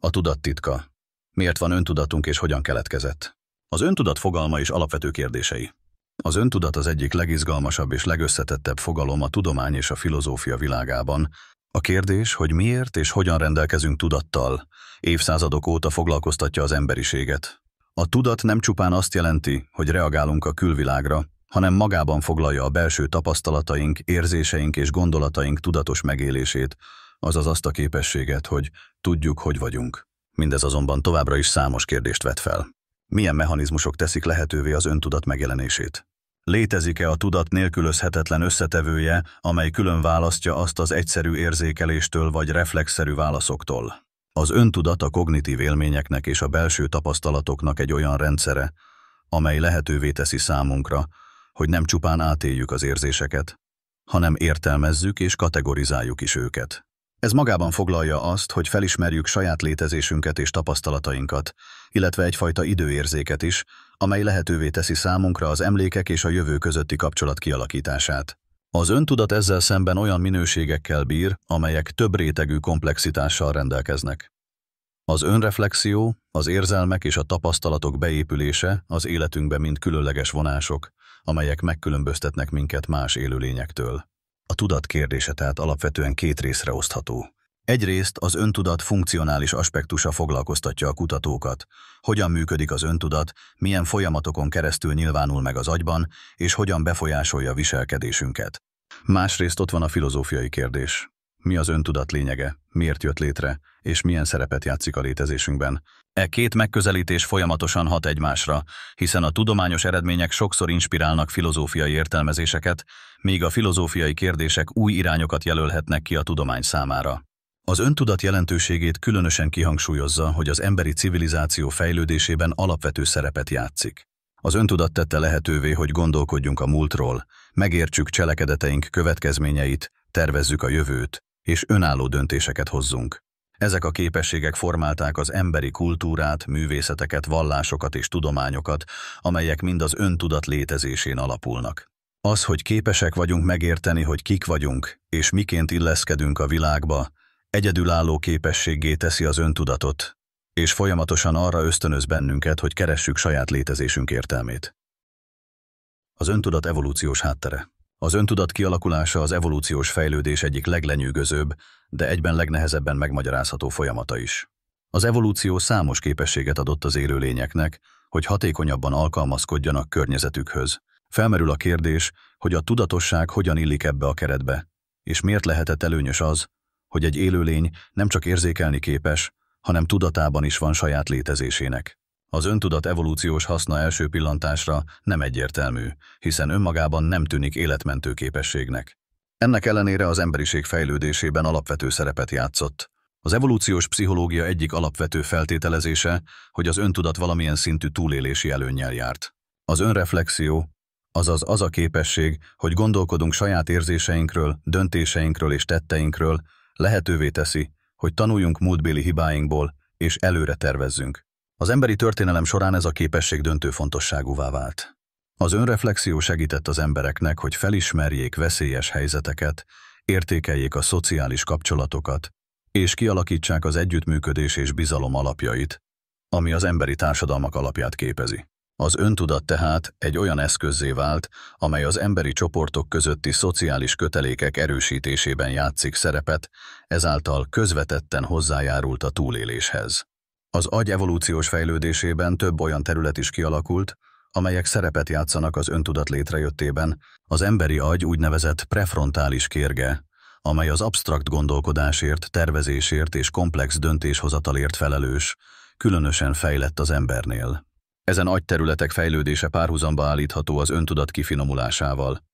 A tudat titka. Miért van öntudatunk és hogyan keletkezett? Az öntudat fogalma is alapvető kérdései. Az öntudat az egyik legizgalmasabb és legösszetettebb fogalom a tudomány és a filozófia világában. A kérdés, hogy miért és hogyan rendelkezünk tudattal, évszázadok óta foglalkoztatja az emberiséget. A tudat nem csupán azt jelenti, hogy reagálunk a külvilágra, hanem magában foglalja a belső tapasztalataink, érzéseink és gondolataink tudatos megélését, azaz azt a képességet, hogy tudjuk, hogy vagyunk. Mindez azonban továbbra is számos kérdést vet fel. Milyen mechanizmusok teszik lehetővé az öntudat megjelenését? Létezik-e a tudat nélkülözhetetlen összetevője, amely külön választja azt az egyszerű érzékeléstől vagy reflexzerű válaszoktól? Az öntudat a kognitív élményeknek és a belső tapasztalatoknak egy olyan rendszere, amely lehetővé teszi számunkra, hogy nem csupán átéljük az érzéseket, hanem értelmezzük és kategorizáljuk is őket. Ez magában foglalja azt, hogy felismerjük saját létezésünket és tapasztalatainkat, illetve egyfajta időérzéket is, amely lehetővé teszi számunkra az emlékek és a jövő közötti kapcsolat kialakítását. Az öntudat ezzel szemben olyan minőségekkel bír, amelyek több rétegű komplexitással rendelkeznek. Az önreflexió, az érzelmek és a tapasztalatok beépülése az életünkbe mind különleges vonások, amelyek megkülönböztetnek minket más élőlényektől. A tudat kérdése tehát alapvetően két részre osztható. Egyrészt az öntudat funkcionális aspektusa foglalkoztatja a kutatókat. Hogyan működik az öntudat, milyen folyamatokon keresztül nyilvánul meg az agyban, és hogyan befolyásolja viselkedésünket. Másrészt ott van a filozófiai kérdés mi az öntudat lényege, miért jött létre, és milyen szerepet játszik a létezésünkben. E két megközelítés folyamatosan hat egymásra, hiszen a tudományos eredmények sokszor inspirálnak filozófiai értelmezéseket, míg a filozófiai kérdések új irányokat jelölhetnek ki a tudomány számára. Az öntudat jelentőségét különösen kihangsúlyozza, hogy az emberi civilizáció fejlődésében alapvető szerepet játszik. Az öntudat tette lehetővé, hogy gondolkodjunk a múltról, megértsük cselekedeteink következményeit, tervezzük a jövőt, és önálló döntéseket hozzunk. Ezek a képességek formálták az emberi kultúrát, művészeteket, vallásokat és tudományokat, amelyek mind az öntudat létezésén alapulnak. Az, hogy képesek vagyunk megérteni, hogy kik vagyunk, és miként illeszkedünk a világba, egyedülálló képességgé teszi az öntudatot, és folyamatosan arra ösztönöz bennünket, hogy keressük saját létezésünk értelmét. Az öntudat evolúciós háttere az öntudat kialakulása az evolúciós fejlődés egyik leglenyűgözőbb, de egyben legnehezebben megmagyarázható folyamata is. Az evolúció számos képességet adott az élőlényeknek, hogy hatékonyabban alkalmazkodjanak környezetükhöz. Felmerül a kérdés, hogy a tudatosság hogyan illik ebbe a keretbe, és miért lehetett előnyös az, hogy egy élőlény nem csak érzékelni képes, hanem tudatában is van saját létezésének. Az öntudat evolúciós haszna első pillantásra nem egyértelmű, hiszen önmagában nem tűnik életmentő képességnek. Ennek ellenére az emberiség fejlődésében alapvető szerepet játszott. Az evolúciós pszichológia egyik alapvető feltételezése, hogy az öntudat valamilyen szintű túlélési előnnyel járt. Az önreflexió, azaz az a képesség, hogy gondolkodunk saját érzéseinkről, döntéseinkről és tetteinkről, lehetővé teszi, hogy tanuljunk múltbéli hibáinkból és előre tervezzünk. Az emberi történelem során ez a képesség döntő fontosságúvá vált. Az önreflexió segített az embereknek, hogy felismerjék veszélyes helyzeteket, értékeljék a szociális kapcsolatokat, és kialakítsák az együttműködés és bizalom alapjait, ami az emberi társadalmak alapját képezi. Az öntudat tehát egy olyan eszközzé vált, amely az emberi csoportok közötti szociális kötelékek erősítésében játszik szerepet, ezáltal közvetetten hozzájárult a túléléshez. Az agy evolúciós fejlődésében több olyan terület is kialakult, amelyek szerepet játszanak az öntudat létrejöttében. Az emberi agy úgynevezett prefrontális kérge, amely az absztrakt gondolkodásért, tervezésért és komplex döntéshozatalért felelős, különösen fejlett az embernél. Ezen agyterületek fejlődése párhuzamba állítható az öntudat kifinomulásával.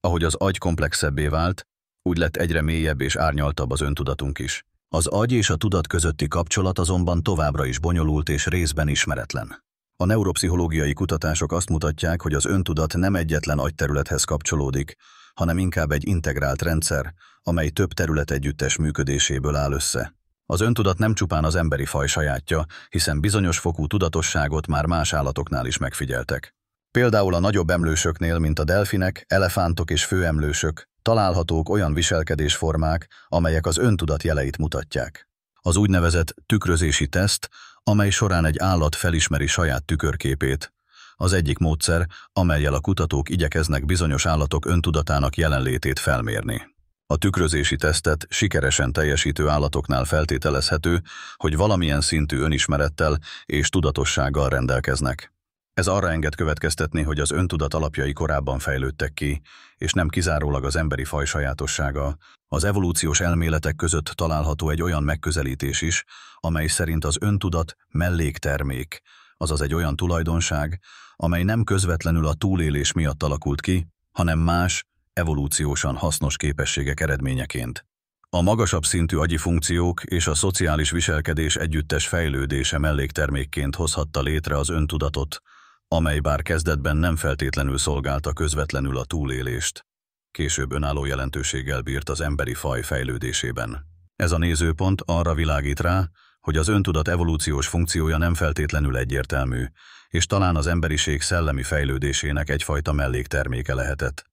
Ahogy az agy komplexebbé vált, úgy lett egyre mélyebb és árnyaltabb az öntudatunk is. Az agy és a tudat közötti kapcsolat azonban továbbra is bonyolult és részben ismeretlen. A neuropszichológiai kutatások azt mutatják, hogy az öntudat nem egyetlen agyterülethez kapcsolódik, hanem inkább egy integrált rendszer, amely több terület együttes működéséből áll össze. Az öntudat nem csupán az emberi faj sajátja, hiszen bizonyos fokú tudatosságot már más állatoknál is megfigyeltek. Például a nagyobb emlősöknél, mint a delfinek, elefántok és főemlősök, találhatók olyan viselkedésformák, amelyek az öntudat jeleit mutatják. Az úgynevezett tükrözési teszt, amely során egy állat felismeri saját tükörképét, az egyik módszer, amelyel a kutatók igyekeznek bizonyos állatok öntudatának jelenlétét felmérni. A tükrözési tesztet sikeresen teljesítő állatoknál feltételezhető, hogy valamilyen szintű önismerettel és tudatossággal rendelkeznek. Ez arra enged következtetni, hogy az öntudat alapjai korábban fejlődtek ki, és nem kizárólag az emberi faj sajátossága. Az evolúciós elméletek között található egy olyan megközelítés is, amely szerint az öntudat melléktermék, azaz egy olyan tulajdonság, amely nem közvetlenül a túlélés miatt alakult ki, hanem más, evolúciósan hasznos képességek eredményeként. A magasabb szintű agyi funkciók és a szociális viselkedés együttes fejlődése melléktermékként hozhatta létre az öntudatot, amely bár kezdetben nem feltétlenül szolgálta közvetlenül a túlélést, később önálló jelentőséggel bírt az emberi faj fejlődésében. Ez a nézőpont arra világít rá, hogy az öntudat evolúciós funkciója nem feltétlenül egyértelmű, és talán az emberiség szellemi fejlődésének egyfajta mellékterméke lehetett.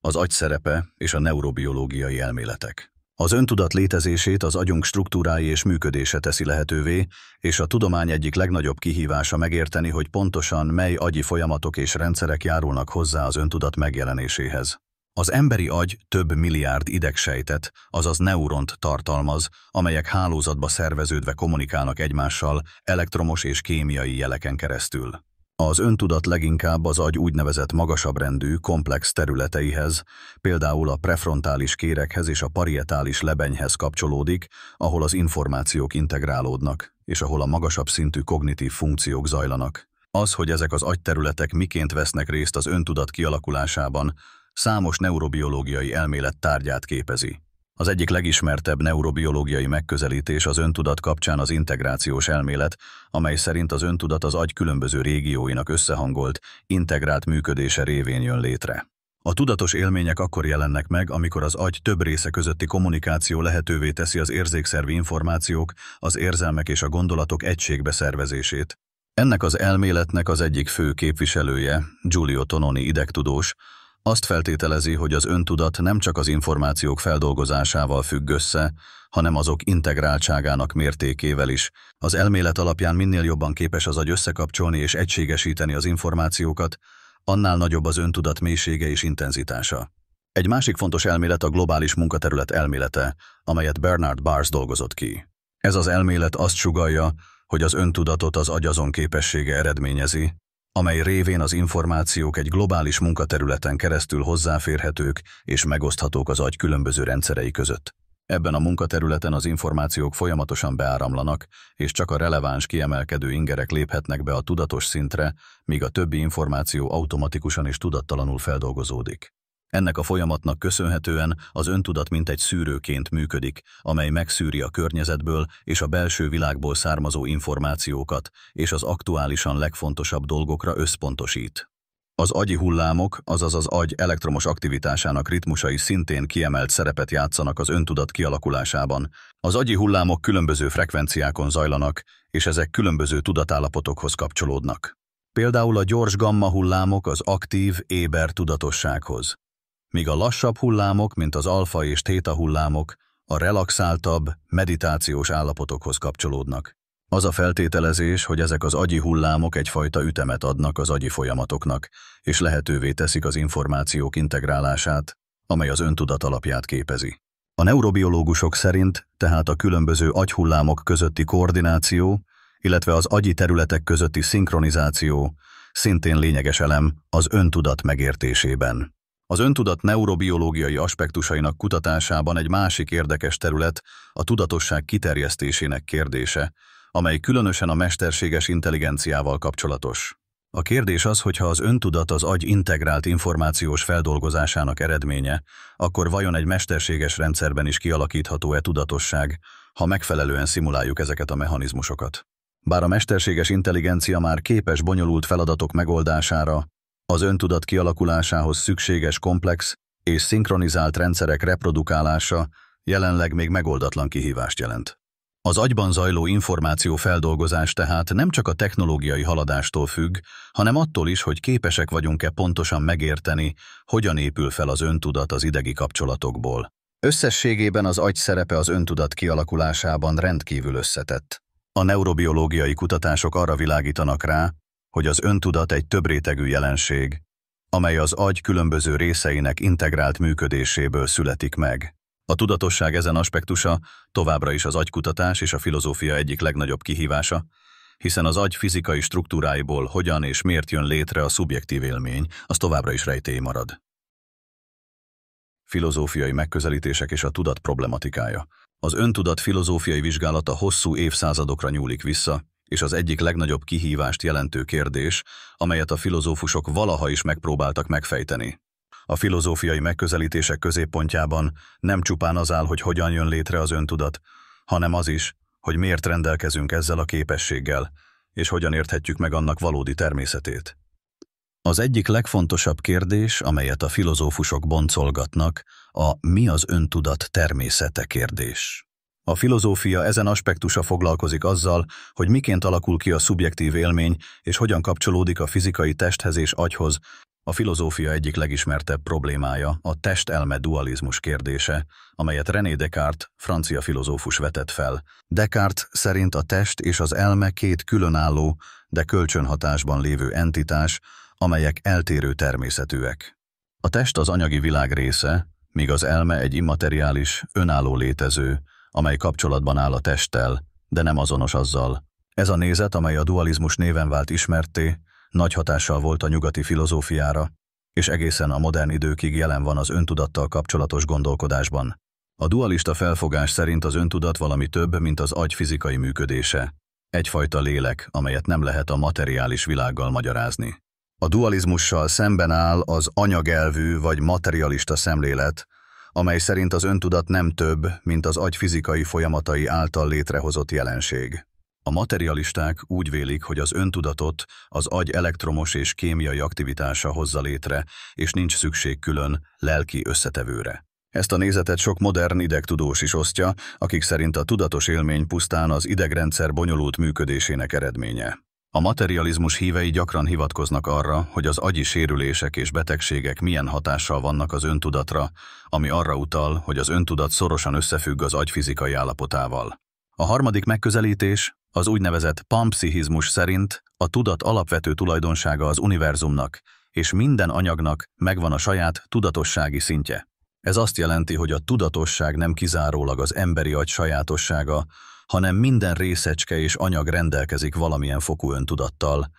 Az agy szerepe és a neurobiológiai elméletek az öntudat létezését az agyunk struktúrái és működése teszi lehetővé, és a tudomány egyik legnagyobb kihívása megérteni, hogy pontosan mely agyi folyamatok és rendszerek járulnak hozzá az öntudat megjelenéséhez. Az emberi agy több milliárd idegsejtet, azaz neuront tartalmaz, amelyek hálózatba szerveződve kommunikálnak egymással elektromos és kémiai jeleken keresztül. Az öntudat leginkább az agy úgynevezett magasabb rendű, komplex területeihez, például a prefrontális kérekhez és a parietális lebenyhez kapcsolódik, ahol az információk integrálódnak, és ahol a magasabb szintű kognitív funkciók zajlanak. Az, hogy ezek az agyterületek miként vesznek részt az öntudat kialakulásában, számos neurobiológiai elmélet tárgyát képezi. Az egyik legismertebb neurobiológiai megközelítés az öntudat kapcsán az integrációs elmélet, amely szerint az öntudat az agy különböző régióinak összehangolt, integrált működése révén jön létre. A tudatos élmények akkor jelennek meg, amikor az agy több része közötti kommunikáció lehetővé teszi az érzékszervi információk, az érzelmek és a gondolatok egységbe szervezését. Ennek az elméletnek az egyik fő képviselője, Giulio Tononi idegtudós, azt feltételezi, hogy az öntudat nem csak az információk feldolgozásával függ össze, hanem azok integráltságának mértékével is. Az elmélet alapján minél jobban képes az agy összekapcsolni és egységesíteni az információkat, annál nagyobb az öntudat mélysége és intenzitása. Egy másik fontos elmélet a globális munkaterület elmélete, amelyet Bernard Bars dolgozott ki. Ez az elmélet azt sugalja, hogy az öntudatot az agy azon képessége eredményezi, amely révén az információk egy globális munkaterületen keresztül hozzáférhetők és megoszthatók az agy különböző rendszerei között. Ebben a munkaterületen az információk folyamatosan beáramlanak, és csak a releváns kiemelkedő ingerek léphetnek be a tudatos szintre, míg a többi információ automatikusan és tudattalanul feldolgozódik. Ennek a folyamatnak köszönhetően az öntudat mint egy szűrőként működik, amely megszűri a környezetből és a belső világból származó információkat, és az aktuálisan legfontosabb dolgokra összpontosít. Az agyi hullámok, azaz az agy elektromos aktivitásának ritmusai szintén kiemelt szerepet játszanak az öntudat kialakulásában. Az agyi hullámok különböző frekvenciákon zajlanak, és ezek különböző tudatállapotokhoz kapcsolódnak. Például a gyors gamma hullámok az aktív, éber tudatossághoz míg a lassabb hullámok, mint az alfa és téta hullámok, a relaxáltabb, meditációs állapotokhoz kapcsolódnak. Az a feltételezés, hogy ezek az agyi hullámok egyfajta ütemet adnak az agyi folyamatoknak, és lehetővé teszik az információk integrálását, amely az öntudat alapját képezi. A neurobiológusok szerint tehát a különböző agyhullámok közötti koordináció, illetve az agyi területek közötti szinkronizáció szintén lényeges elem az öntudat megértésében. Az öntudat neurobiológiai aspektusainak kutatásában egy másik érdekes terület a tudatosság kiterjesztésének kérdése, amely különösen a mesterséges intelligenciával kapcsolatos. A kérdés az, hogy ha az öntudat az agy integrált információs feldolgozásának eredménye, akkor vajon egy mesterséges rendszerben is kialakítható-e tudatosság, ha megfelelően szimuláljuk ezeket a mechanizmusokat. Bár a mesterséges intelligencia már képes bonyolult feladatok megoldására, az öntudat kialakulásához szükséges komplex és szinkronizált rendszerek reprodukálása jelenleg még megoldatlan kihívást jelent. Az agyban zajló információ feldolgozás tehát nem csak a technológiai haladástól függ, hanem attól is, hogy képesek vagyunk-e pontosan megérteni, hogyan épül fel az öntudat az idegi kapcsolatokból. Összességében az agy szerepe az öntudat kialakulásában rendkívül összetett. A neurobiológiai kutatások arra világítanak rá, hogy az öntudat egy többrétegű jelenség, amely az agy különböző részeinek integrált működéséből születik meg. A tudatosság ezen aspektusa továbbra is az agykutatás és a filozófia egyik legnagyobb kihívása, hiszen az agy fizikai struktúráiból hogyan és miért jön létre a szubjektív élmény, az továbbra is rejtély marad. Filozófiai megközelítések és a tudat problematikája. Az öntudat filozófiai vizsgálata hosszú évszázadokra nyúlik vissza, és az egyik legnagyobb kihívást jelentő kérdés, amelyet a filozófusok valaha is megpróbáltak megfejteni. A filozófiai megközelítések középpontjában nem csupán az áll, hogy hogyan jön létre az öntudat, hanem az is, hogy miért rendelkezünk ezzel a képességgel, és hogyan érthetjük meg annak valódi természetét. Az egyik legfontosabb kérdés, amelyet a filozófusok boncolgatnak, a mi az öntudat természete kérdés. A filozófia ezen aspektusa foglalkozik azzal, hogy miként alakul ki a szubjektív élmény, és hogyan kapcsolódik a fizikai testhez és agyhoz. A filozófia egyik legismertebb problémája a test-elme dualizmus kérdése, amelyet René Descartes, francia filozófus vetett fel. Descartes szerint a test és az elme két különálló, de kölcsönhatásban lévő entitás, amelyek eltérő természetűek. A test az anyagi világ része, míg az elme egy immateriális, önálló létező, amely kapcsolatban áll a testtel, de nem azonos azzal. Ez a nézet, amely a dualizmus néven vált ismerté, nagy hatással volt a nyugati filozófiára, és egészen a modern időkig jelen van az öntudattal kapcsolatos gondolkodásban. A dualista felfogás szerint az öntudat valami több, mint az agy fizikai működése. Egyfajta lélek, amelyet nem lehet a materiális világgal magyarázni. A dualizmussal szemben áll az anyagelvű vagy materialista szemlélet, amely szerint az öntudat nem több, mint az agy fizikai folyamatai által létrehozott jelenség. A materialisták úgy vélik, hogy az öntudatot az agy elektromos és kémiai aktivitása hozza létre, és nincs szükség külön lelki összetevőre. Ezt a nézetet sok modern idegtudós is osztja, akik szerint a tudatos élmény pusztán az idegrendszer bonyolult működésének eredménye. A materializmus hívei gyakran hivatkoznak arra, hogy az agyi sérülések és betegségek milyen hatással vannak az öntudatra, ami arra utal, hogy az öntudat szorosan összefügg az agy fizikai állapotával. A harmadik megközelítés, az úgynevezett pampszichizmus szerint a tudat alapvető tulajdonsága az univerzumnak, és minden anyagnak megvan a saját tudatossági szintje. Ez azt jelenti, hogy a tudatosság nem kizárólag az emberi agy sajátossága, hanem minden részecske és anyag rendelkezik valamilyen fokú öntudattal,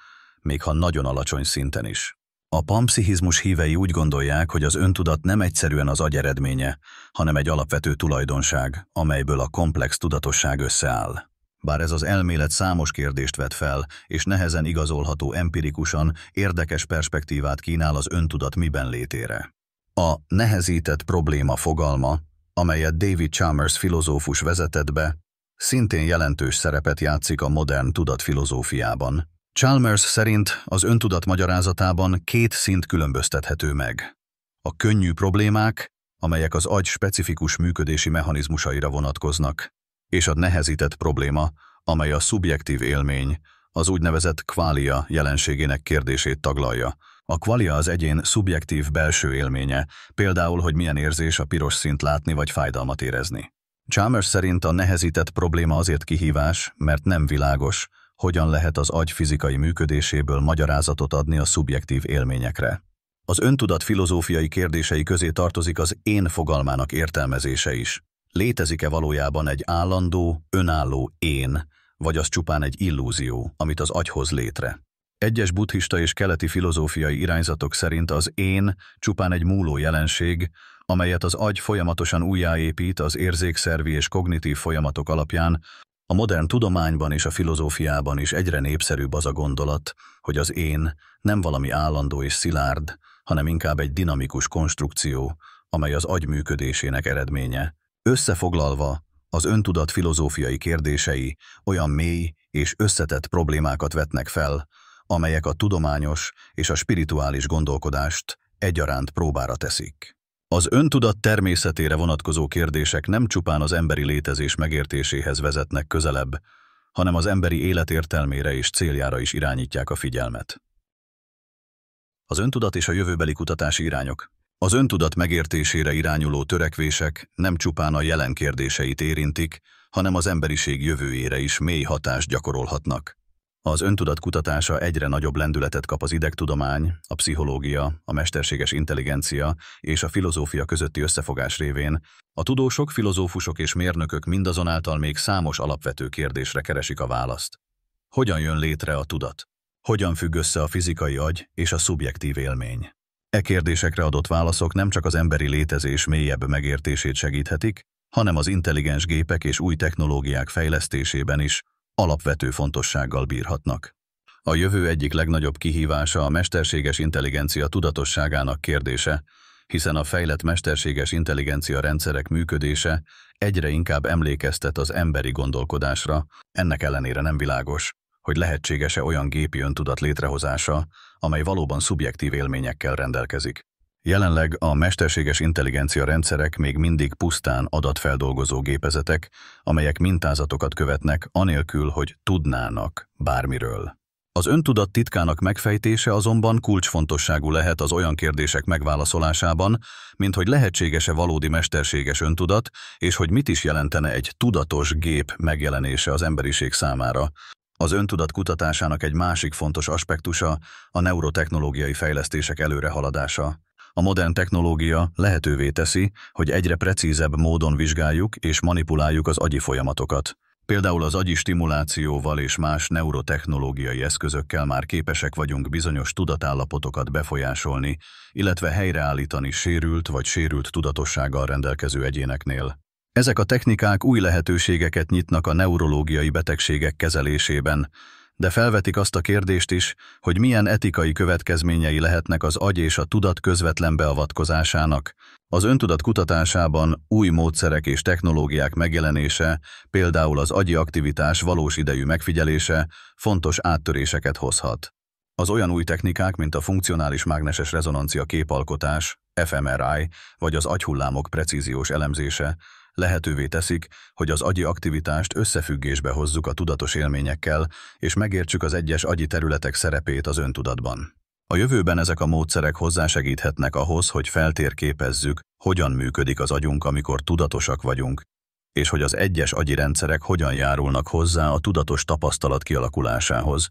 még ha nagyon alacsony szinten is. A pampszichizmus hívei úgy gondolják, hogy az öntudat nem egyszerűen az agy eredménye, hanem egy alapvető tulajdonság, amelyből a komplex tudatosság összeáll. Bár ez az elmélet számos kérdést vet fel, és nehezen igazolható empirikusan érdekes perspektívát kínál az öntudat miben létére. A nehezített probléma fogalma, amelyet David Chalmers filozófus vezetett be, szintén jelentős szerepet játszik a modern tudatfilozófiában. Chalmers szerint az öntudat magyarázatában két szint különböztethető meg. A könnyű problémák, amelyek az agy specifikus működési mechanizmusaira vonatkoznak, és a nehezített probléma, amely a szubjektív élmény, az úgynevezett kvália jelenségének kérdését taglalja. A kvalia az egyén szubjektív belső élménye, például, hogy milyen érzés a piros szint látni vagy fájdalmat érezni. Chalmers szerint a nehezített probléma azért kihívás, mert nem világos, hogyan lehet az agy fizikai működéséből magyarázatot adni a szubjektív élményekre. Az öntudat filozófiai kérdései közé tartozik az én fogalmának értelmezése is. Létezik-e valójában egy állandó, önálló én, vagy az csupán egy illúzió, amit az agyhoz létre? Egyes buddhista és keleti filozófiai irányzatok szerint az én csupán egy múló jelenség, amelyet az agy folyamatosan újjáépít az érzékszervi és kognitív folyamatok alapján, a modern tudományban és a filozófiában is egyre népszerűbb az a gondolat, hogy az én nem valami állandó és szilárd, hanem inkább egy dinamikus konstrukció, amely az agy működésének eredménye. Összefoglalva, az öntudat filozófiai kérdései olyan mély és összetett problémákat vetnek fel, amelyek a tudományos és a spirituális gondolkodást egyaránt próbára teszik. Az öntudat természetére vonatkozó kérdések nem csupán az emberi létezés megértéséhez vezetnek közelebb, hanem az emberi élet értelmére és céljára is irányítják a figyelmet. Az öntudat és a jövőbeli kutatási irányok. Az öntudat megértésére irányuló törekvések nem csupán a jelen kérdéseit érintik, hanem az emberiség jövőjére is mély hatást gyakorolhatnak. Az öntudat kutatása egyre nagyobb lendületet kap az idegtudomány, a pszichológia, a mesterséges intelligencia és a filozófia közötti összefogás révén. A tudósok, filozófusok és mérnökök mindazonáltal még számos alapvető kérdésre keresik a választ. Hogyan jön létre a tudat? Hogyan függ össze a fizikai agy és a szubjektív élmény? E kérdésekre adott válaszok nem csak az emberi létezés mélyebb megértését segíthetik, hanem az intelligens gépek és új technológiák fejlesztésében is alapvető fontossággal bírhatnak. A jövő egyik legnagyobb kihívása a mesterséges intelligencia tudatosságának kérdése, hiszen a fejlett mesterséges intelligencia rendszerek működése egyre inkább emlékeztet az emberi gondolkodásra, ennek ellenére nem világos, hogy lehetséges-e olyan gépi öntudat létrehozása, amely valóban szubjektív élményekkel rendelkezik. Jelenleg a mesterséges intelligencia rendszerek még mindig pusztán adatfeldolgozó gépezetek, amelyek mintázatokat követnek, anélkül, hogy tudnának bármiről. Az öntudat titkának megfejtése azonban kulcsfontosságú lehet az olyan kérdések megválaszolásában, mint hogy lehetséges-e valódi mesterséges öntudat, és hogy mit is jelentene egy tudatos gép megjelenése az emberiség számára. Az öntudat kutatásának egy másik fontos aspektusa a neurotechnológiai fejlesztések előrehaladása. A modern technológia lehetővé teszi, hogy egyre precízebb módon vizsgáljuk és manipuláljuk az agyi folyamatokat. Például az agyi stimulációval és más neurotechnológiai eszközökkel már képesek vagyunk bizonyos tudatállapotokat befolyásolni, illetve helyreállítani sérült vagy sérült tudatossággal rendelkező egyéneknél. Ezek a technikák új lehetőségeket nyitnak a neurológiai betegségek kezelésében, de felvetik azt a kérdést is, hogy milyen etikai következményei lehetnek az agy és a tudat közvetlen beavatkozásának. Az öntudat kutatásában új módszerek és technológiák megjelenése, például az agyi aktivitás valós idejű megfigyelése fontos áttöréseket hozhat. Az olyan új technikák, mint a funkcionális mágneses rezonancia képalkotás, fMRI, vagy az agyhullámok precíziós elemzése, lehetővé teszik, hogy az agyi aktivitást összefüggésbe hozzuk a tudatos élményekkel, és megértsük az egyes agyi területek szerepét az öntudatban. A jövőben ezek a módszerek hozzásegíthetnek ahhoz, hogy feltérképezzük, hogyan működik az agyunk, amikor tudatosak vagyunk, és hogy az egyes agyi rendszerek hogyan járulnak hozzá a tudatos tapasztalat kialakulásához.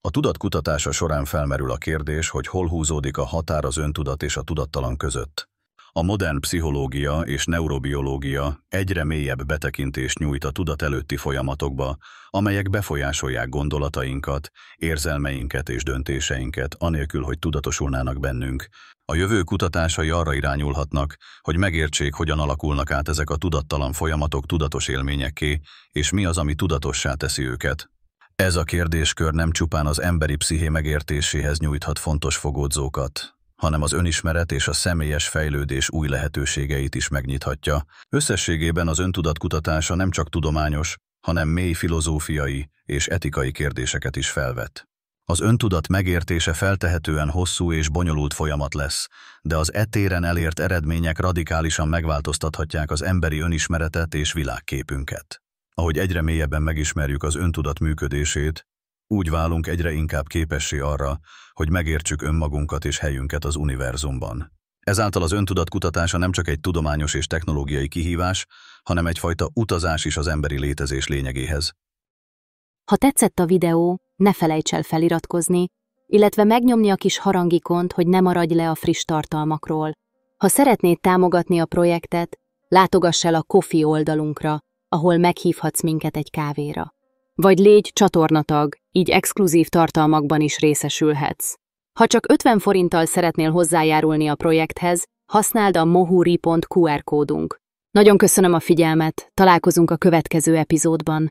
A tudat kutatása során felmerül a kérdés, hogy hol húzódik a határ az öntudat és a tudattalan között. A modern pszichológia és neurobiológia egyre mélyebb betekintést nyújt a tudat előtti folyamatokba, amelyek befolyásolják gondolatainkat, érzelmeinket és döntéseinket, anélkül, hogy tudatosulnának bennünk. A jövő kutatásai arra irányulhatnak, hogy megértsék, hogyan alakulnak át ezek a tudattalan folyamatok tudatos élményekké, és mi az, ami tudatossá teszi őket. Ez a kérdéskör nem csupán az emberi psziché megértéséhez nyújthat fontos fogódzókat, hanem az önismeret és a személyes fejlődés új lehetőségeit is megnyithatja. Összességében az öntudat kutatása nem csak tudományos, hanem mély filozófiai és etikai kérdéseket is felvet. Az öntudat megértése feltehetően hosszú és bonyolult folyamat lesz, de az etéren elért eredmények radikálisan megváltoztathatják az emberi önismeretet és világképünket. Ahogy egyre mélyebben megismerjük az öntudat működését, úgy válunk egyre inkább képessé arra, hogy megértsük önmagunkat és helyünket az univerzumban. Ezáltal az öntudat kutatása nem csak egy tudományos és technológiai kihívás, hanem egyfajta utazás is az emberi létezés lényegéhez. Ha tetszett a videó, ne felejts el feliratkozni, illetve megnyomni a kis harangikont, hogy ne maradj le a friss tartalmakról. Ha szeretnéd támogatni a projektet, látogass el a Kofi oldalunkra, ahol meghívhatsz minket egy kávéra. Vagy légy csatornatag, így exkluzív tartalmakban is részesülhetsz. Ha csak 50 forinttal szeretnél hozzájárulni a projekthez, használd a mohuri.qr kódunk. Nagyon köszönöm a figyelmet, találkozunk a következő epizódban.